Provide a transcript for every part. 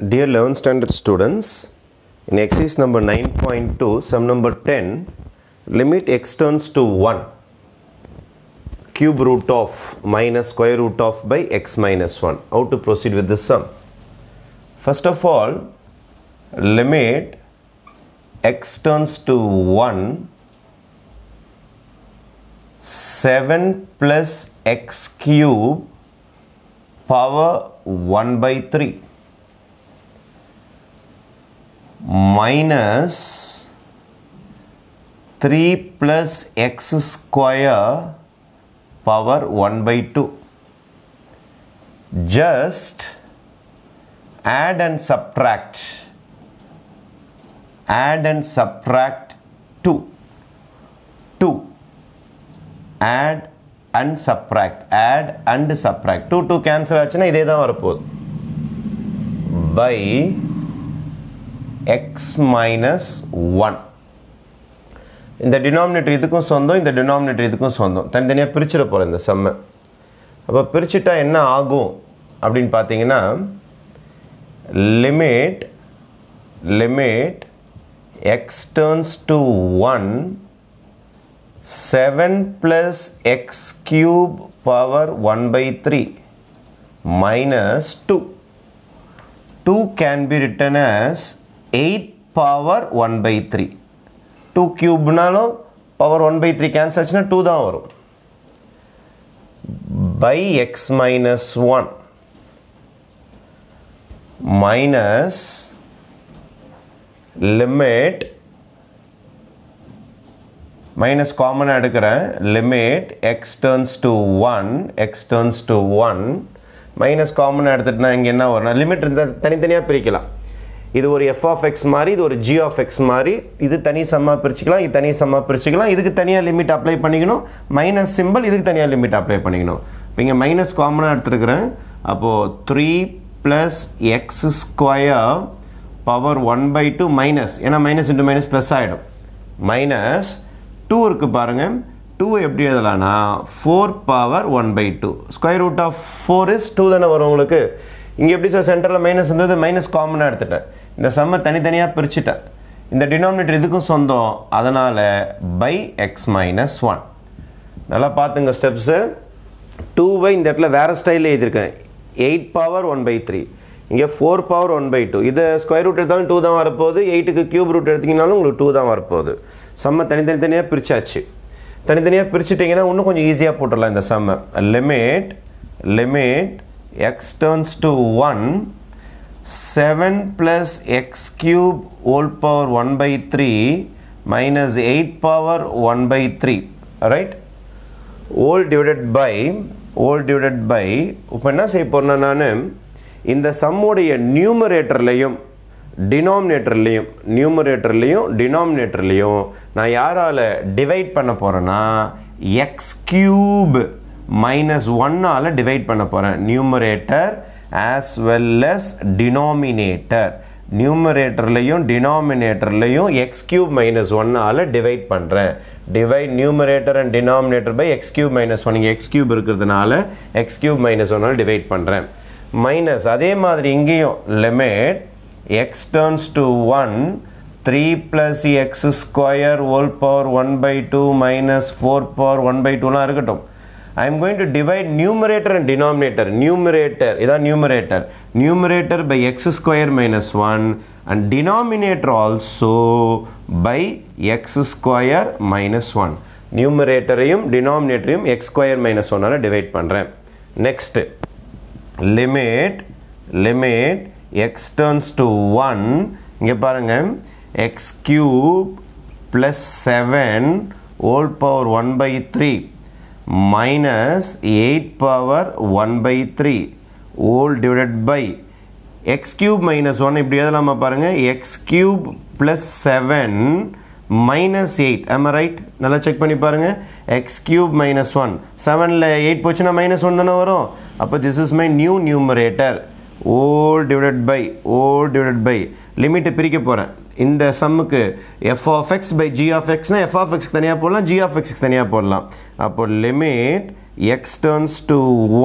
Dear 11th standard students, in exercise number 9.2, sum number 10, limit x turns to 1, cube root of minus square root of by x minus 1. How to proceed with this sum? First of all, limit x turns to 1, 7 plus x cube power 1 by 3 minus 3 plus x square power 1 by 2. Just add and subtract. Add and subtract 2. 2. Add and subtract. Add and subtract. 2, 2 cancel. By x minus 1 இந்த denominator இதுக்கும் சொந்தம் இந்த denominator இதுக்கும் சொந்தம் தனித்தனியாக பிரிச்சிட போகிறோம் இந்த செம்மை அப்போ பிரிச்சுட்டா என்ன ஆகும் அப்படின்னு பார்த்தீங்கன்னா limit limit x turns to one 7 plus x cube power one by three minus 2. 2 can be written as eight power one by three two க்யூப்னாலும் power one by three cancel ஆச்சுன்னா டூ தான் வரும் by x minus one minus limit minus காமனாக எடுக்கிறேன் limit x turns to one x turns to one minus காமனாக எடுத்துகிட்டுனா இங்கே என்ன வரும்னா லிமிட் இருந்தால் தனித்தனியாக பிரிக்கலாம் இது ஒரு எஃப் ஆஃப் எக்ஸ் மாதிரி இது ஒரு ஜி ஆஃப் எக்ஸ் மாதிரி இது தனி சம்மாக பிரிச்சுக்கலாம் இது தனி சம்மாக பிரிச்சுக்கலாம் இதுக்கு தனியாக லிமிட் அப்ளை பண்ணிக்கணும் மைனஸ் சிம்பிள் இதுக்கு தனியாக லிமிட் அப்ளை பண்ணிக்கணும் இப்போ இங்கே மைனஸ் காமனாக எடுத்துருக்குறேன் அப்போது three plus x square power one by two minus ஏன்னா மைனஸ் இன்ட்டு மைனஸ் ப்ளஸ் ஆகிடும் மைனஸ் டூ இருக்குது பாருங்கள் டூ எப்படி எழுதலாம்னா four power one by two square root of four is two தானே வரும் உங்களுக்கு இங்கே எப்படி சார் சென்டரில் மைனஸ் இருந்தது மைனஸ் காமனாக எடுத்துட்டேன் இந்த சம்மை தனித்தனியாக பிரிச்சுட்டேன் இந்த டினாமினேட்டர் இதுக்கும் சொந்தம் அதனால் பை எக்ஸ் மைனஸ் ஒன் நல்லா பார்த்துங்க ஸ்டெப்ஸு டூ பை இந்த இடத்துல வேறு ஸ்டைலில் எழுதியிருக்கேன் eight power one by three இங்கே four power one by two இது ஸ்கொயர் ரூட் எடுத்தாலும் டூ தான் வரப்போகுது எயிட்டுக்கு க்யூப் ரூட் எடுத்திங்கனாலும் உங்களுக்கு டூ தான் வரப்போகுது தனி தனித்தனித்தனியாக பிரித்தாச்சு தனித்தனியாக பிரிச்சுட்டிங்கன்னா இன்னும் கொஞ்சம் ஈஸியாக போட்டுடலாம் இந்த சம்மை limit limit x turns to one 7 plus x cube whole power 1 by 3 minus 8 power 1 by 3 right whole divided by whole divided by இப்போ என்ன செய்ய போகிறேன்னா நான் இந்த சம்முடைய நியூமரேட்டர்லையும் டினாமினேட்டர்லேயும் நியூமரேட்டர்லேயும் டினாமினேட்டர்லேயும் நான் யாரால் டிவைட் பண்ண போகிறேன்னா எக்ஸ் க்யூப் மைனஸ் ஒன்னால் டிவைட் பண்ண போகிறேன் numerator as well as denominator நியூமரேட்டர்லையும் டினாமினேட்டர்லையும் எக்ஸ் கியூப் மைனஸ் ஒன்னால் டிவைட் பண்ணுறேன் divide numerator and denominator by x cube minus one இங்கே எக்ஸ் கியூப் இருக்கிறதுனால எக்ஸ் கியூப் மைனஸ் ஒன்னால் டிவைட் பண்ணுறேன் மைனஸ் அதே மாதிரி இங்கேயும் limit x turns to one three plus x square whole power one by two minus four power one by டூலாம் இருக்கட்டும் I am going to divide numerator and denominator. Numerator, இதான் numerator. Numerator by x square minus 1 and denominator also by x square minus Numerator, denominator, x square minus 1 அல divide பண்டுறேன். Next, limit, limit x turns to 1. இங்க பாருங்க, x cube plus 7 whole power 1 by 3. minus 8 power 1 by 3 whole divided by x cube minus 1 இப்படி எதலாமா பாருங்க x cube plus 7 minus 8 am I right நல்ல செக்க பண்ணி பாருங்க x cube minus 1 7ல 8 போச்சினா minus 1 தானே வரும் அப்பு this is my new numerator whole divided by whole divided by limit பிரிக்கப் போறேன் இந்த சம்முக்கு F of x by G of எக்ஸ்னால் எஃப் ஆஃப் எக்ஸ்க்கு தனியாக போடலாம் ஜி ஆஃப் எக்ஸ்க்கு தனியாக போடலாம் அப்போ limit x turns to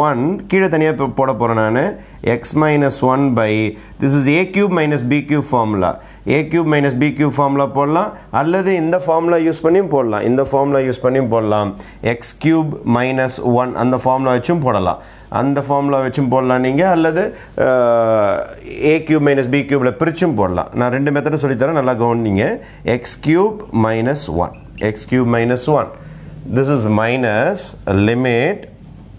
one கீழே தனியாக இப்போ போட போகிறேன் நான் x minus one by this is A cube minus B cube formula A cube minus B cube formula போடலாம் அல்லது இந்த formula யூஸ் பண்ணியும் போடலாம் இந்த formula யூஸ் பண்ணியும் போடலாம் x cube மைனஸ் ஒன் அந்த formula வச்சும் போடலாம் அந்த formula வச்சும் போடலாம் நீங்கள் அல்லது a cube மைனஸ் b cubeல பிரிச்சும் போடலாம் நான் ரெண்டு மெத்தடும் சொல்லித்தரேன் நல்லா நீங்க, x cube minus one x cube minus one this is minus limit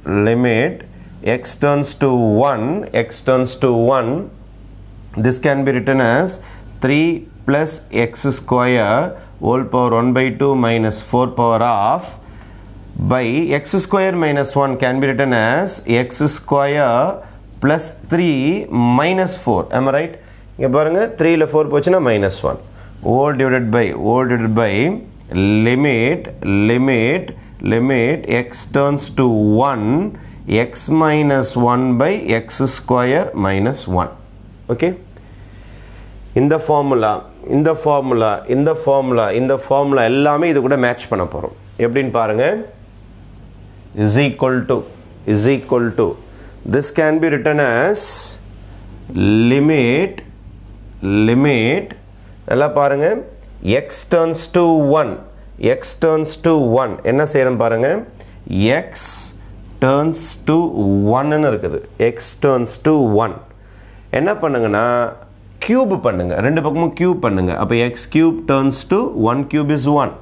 limit x turns to 1 x turns to 1 this can be written as 3 plus x square whole power 1 by 2 minus 4 power half by x square minus 1 can be written as x square plus 3 minus 4 am I right இங்கே பாருங்கள் த்ரீயில் four போச்சுன்னா minus one whole divided limit limit limit x turns to 1 x minus 1 by x square minus 1 okay இந்த formula இந்த formula இந்த formula இந்த formula எல்லாமே இது கூட மேட்ச் பண்ண போகிறோம் எப்படின்னு பாருங்கள் is equal to is equal to this can be written as limit limit நல்லா பாருங்கள் x turns to one x turns to one என்ன செய்கிறோம் பாருங்கள் எக்ஸ் to 1 என்ன இருக்குது x turns to ஒன் என்ன பண்ணுங்கன்னா க்யூப் பண்ணுங்கள் ரெண்டு பக்கமும் க்யூப் பண்ணுங்கள் அப்போ x cube turns to one cube is one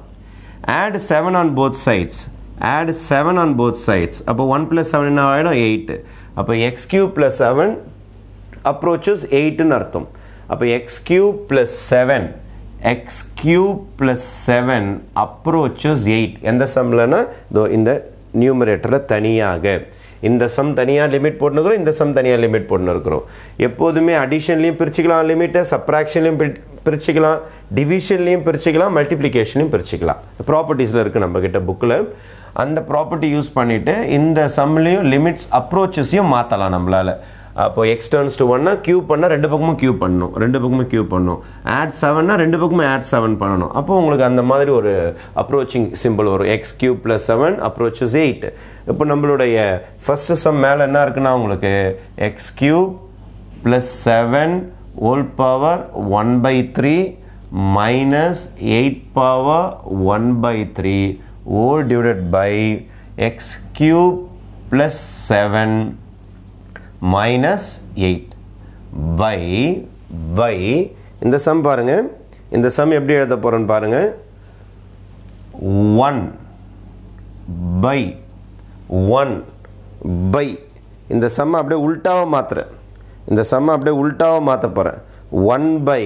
add seven on both sides add seven on both sides அப்போ ஒன் ப்ளஸ் செவன் என்ன ஆகிடும் எயிட்டு அப்போ x cube plus seven approaches எயிட்டுன்னு அர்த்தம் அப்போ x cube plus seven x cube plus 7 approaches 8 எந்த சம்லனா தோ இந்த நியூமரேட்டரில் தனியாக இந்த சம் தனியாக லிமிட் போட்டுருக்கிறோம் இந்த சம் தனியாக லிமிட் போட்டுருக்கிறோம் எப்போதுமே அடிஷன்லேயும் பிரிச்சுக்கலாம் லிமிட்டை சப்ராக்ஷன்லேயும் பிரிச்சுக்கலாம் டிவிஷன்லேயும் பிரிச்சுக்கலாம் மல்டிப்ளிகேஷன்லையும் பிரிச்சுக்கலாம் ப்ராப்பர்ட்டிஸில் இருக்குது நம்மக்கிட்ட புக்கில் அந்த ப்ராப்பர்ட்டி யூஸ் பண்ணிவிட்டு இந்த சம்லேயும் லிமிட்ஸ் அப்ரோச்சஸையும் மாற்றலாம் நம்மளால் அப்போ எக்ஸ்டர்ன்ஸ் டூ டு ஒன்னா கியூப் பண்ணால் ரெண்டு பக்கமும் கியூப் பண்ணணும் ரெண்டு பக்கமும் கியூப் பண்ணணும் ஆட் செவன்னா ரெண்டு பக்கமும் ஆட் செவன் பண்ணணும் அப்போ உங்களுக்கு அந்த மாதிரி ஒரு அப்ரோச்சிங் சிம்பிள் வரும் x cube plus seven approaches eight இப்போ நம்மளுடைய ஃபஸ்ட்டு சம் மேலே என்ன இருக்குன்னா உங்களுக்கு x cube plus seven whole power one by three minus eight power one by three whole divided by x cube plus seven minus eight by by இந்த sum பாருங்க இந்த some எப்படி எழுதப் போரும் பாருங்கள் ஒன் பை ஒன் பை இந்த சம்மை அப்படியே உல்ட்டாவாக மாற்றுறேன் இந்த சம்மை அப்படியே உல்ட்டாவாக மாற்ற போகிறேன் one by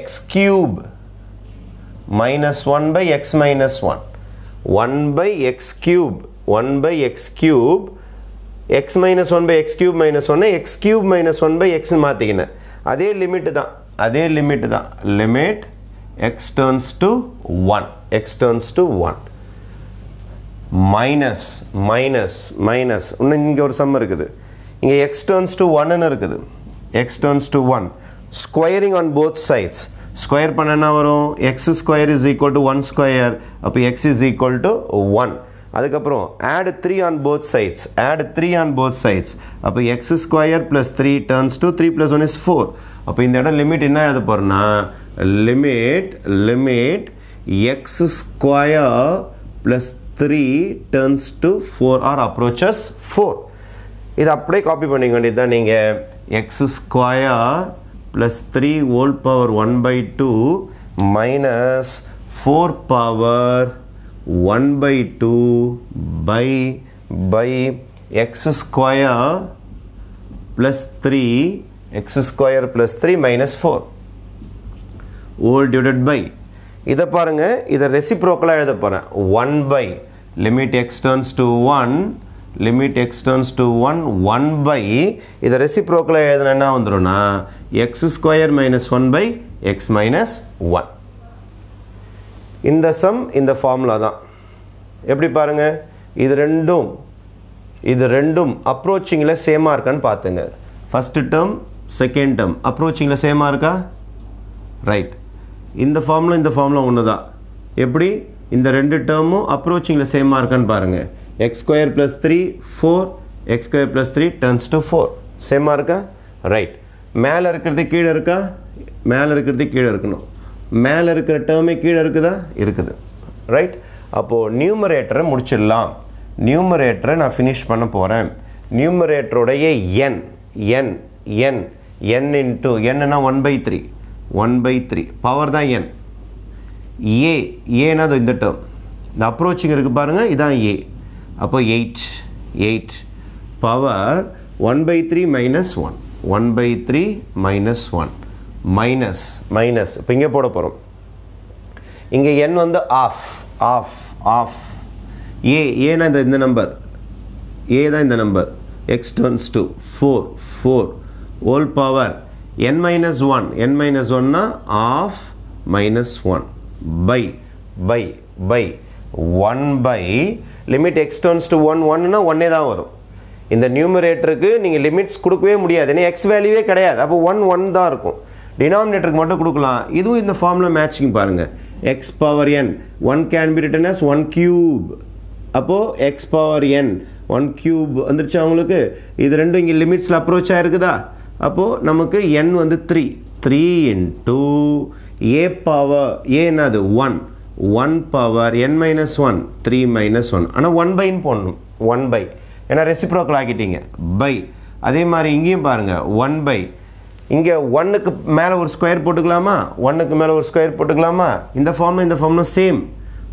x cube minus one by x minus one one by x cube one by x cube x minus one by x cube minus ஒன்று x cube minus one by எக்ஸ்னு மாற்றிக்கினேன் அதே லிமிட்டு தான் அதே limit தான் limit x turns to one x turns to one minus minus minus இன்னும் இங்கே ஒரு சம் இருக்குது இங்கே எக்ஸ் டர்ன்ஸ் டு ஒன்னு இருக்குது x turns to one squaring on both sides square பண்ணனா வரும் x square is equal to one square அப்போ x is equal to one அதுக்கப்புறம் add three on both sides add three on both sides அப்போ x square plus three turns to three plus one is four அப்போ இந்த இடம் limit என்ன எழுத போகிறேன்னா limit limit x square plus three turns to four or approaches four இது அப்படியே copy பண்ணிக்க வேண்டியது தான் நீங்கள் x square plus three whole power one by two minus four power one by two by by x square plus three x square plus three minus four all divided by இதை பாருங்கள் இதை ரெசிப்ரோக்கலாக எழுத போகிறேன் one by limit x turns to one limit x turns to one one by இதை ரெசிப்ரோக்கலாக எழுதுனா என்ன வந்துடும்னா x square minus one by x minus one இந்த சம் இந்த ஃபார்முலா தான் எப்படி பாருங்கள் இது ரெண்டும் இது ரெண்டும் அப்ரோச்சிங்கில் சேமாக இருக்கான்னு பார்த்துங்க ஃபஸ்ட்டு டேர்ம் செகண்ட் டேர்ம் அப்ரோச்சிங்கில் சேமாக இருக்கா ரைட் இந்த ஃபார்முலா இந்த ஃபார்முலா ஒன்று தான் எப்படி இந்த ரெண்டு டேர்மும் அப்ரோச்சிங்கில் சேமாக இருக்கான்னு பாருங்கள் x square plus three four x square plus three turns to four சேமாக இருக்கா ரைட் மேலே இருக்கிறது கீழே இருக்கா மேலே இருக்கிறது கீழே இருக்கணும் மேலே இருக்கிற டேர்மே கீழே இருக்குதா இருக்குது ரைட் அப்போது நியூமரேட்டரை முடிச்சிடலாம் நியூமரேட்டரை நான் ஃபினிஷ் பண்ண போகிறேன் நியூமரேட்டருடைய n n n n into என்னன்னா one by three one by three power தான் என் ஏ ஏன்னா அது இந்த டேர்ம் இந்த அப்ரோச்சிங் இருக்குது பாருங்கள் இதான் ஏ அப்போ eight eight power one by three minus one one by three minus one minus minus இப்போ இங்கே போட போகிறோம் இங்கே என் வந்து ஆஃப் ஆஃப் ஆஃப் ஏ ஏனா இந்த இந்த நம்பர் ஏ தான் இந்த number x turns to four four whole power n minus one n minus ஒன்னா of minus one by by by one by limit x turns to one ஒன்னா ஒன்னே தான் வரும் இந்த நியூமரேட்டருக்கு நீங்கள் லிமிட்ஸ் கொடுக்கவே முடியாது ஏன்னா எக்ஸ் வேல்யூவே கிடையாது அப்போ ஒன் ஒன் தான் இருக்கும் டினாமினேட்டருக்கு மட்டும் கொடுக்கலாம் இதுவும் இந்த ஃபார்மில் மேட்சிங் பாருங்கள் x power n one can be written as one cube அப்போது x power n one cube வந்துருச்சு அவங்களுக்கு இது ரெண்டும் இங்கே லிமிட்ஸில் அப்ரோச் ஆகிருக்குதா அப்போது நமக்கு என் வந்து three three into a power a என்னது one one power n minus one three minus one ஆனால் ஒன் பைன்னு போடணும் ஒன் பை ஏன்னா ரெசிப்ரோக்கல் ஆக்கிட்டீங்க பை அதே மாதிரி இங்கேயும் பாருங்கள் ஒன் பை இங்கே ஒன்றுக்கு மேலே ஒரு ஸ்கொயர் போட்டுக்கலாமா ஒன்றுக்கு மேலே ஒரு ஸ்கொயர் போட்டுக்கலாமா இந்த ஃபார்மும் இந்த ஃபார்மும் சேம்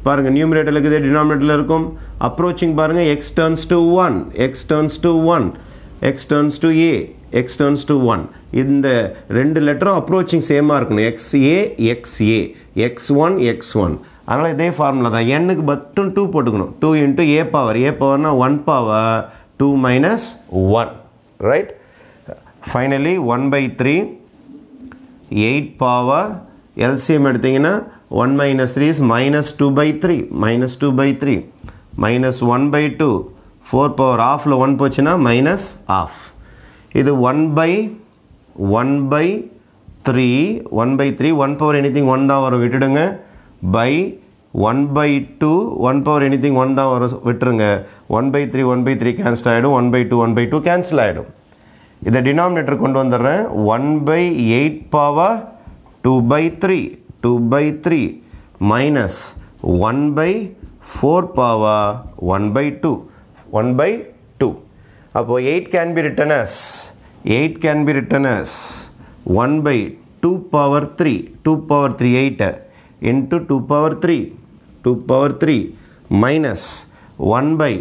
பாருங்கள் நியூமிரேட்டர் இருக்குது டினாமினேட்டரில் இருக்கும் அப்ரோச்சிங் பாருங்கள் x turns to one x turns to one x turns to a x turns to one இந்த ரெண்டு லெட்டரும் அப்ரோச்சிங் சேமாக இருக்கணும் x a x a x one x one அதனால் இதே ஃபார்முலா தான் என்னுக்கு மட்டும் டூ போட்டுக்கணும் two into a power a பவர்னால் one power two minus one right finally one by three eight power LCM எடுத்திங்கன்னா one minus three is minus two by three minus two by three minus one by two four power ஆஃபில் one போச்சுன்னா minus of இது one by one by three one by three one power anything one தான் வரும் விட்டுடுங்க by one by two one power anything one தான் வரும் விட்டுருங்க one by three one by three cancel ஆகிடும் one by two one by two cancel ஆகிடும் இதை denominator கொண்டு வந்துடுறேன் one by eight power two by three two by three minus one by four power one by two one by two அப்போது eight can be written eight can be written as one by two power three two power three எயிட்டை into two power three two power three minus one by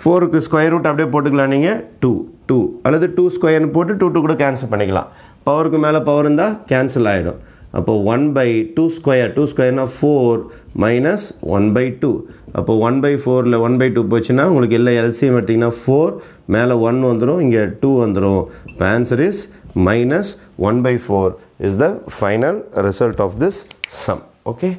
ஃபோருக்கு square root அப்படியே போட்டுக்கலாம் நீங்கள் two two அல்லது two ஸ்கொயர்னு போட்டு two two கூட cancel பண்ணிக்கலாம் பவருக்கு மேலே பவர் இருந்தால் கேன்சல் ஆகிடும் அப்போது one by two square two ஸ்கொயர்னா four minus one by two அப்போ ஒன் பை ஃபோரில் ஒன் பை டூ போச்சுன்னா உங்களுக்கு எல்லா எல்சியும் எடுத்திங்கன்னா ஃபோர் மேலே ஒன் வந்துடும் இங்கே டூ வந்துடும் இப்போ answer is minus one by four is the final result of this sum okay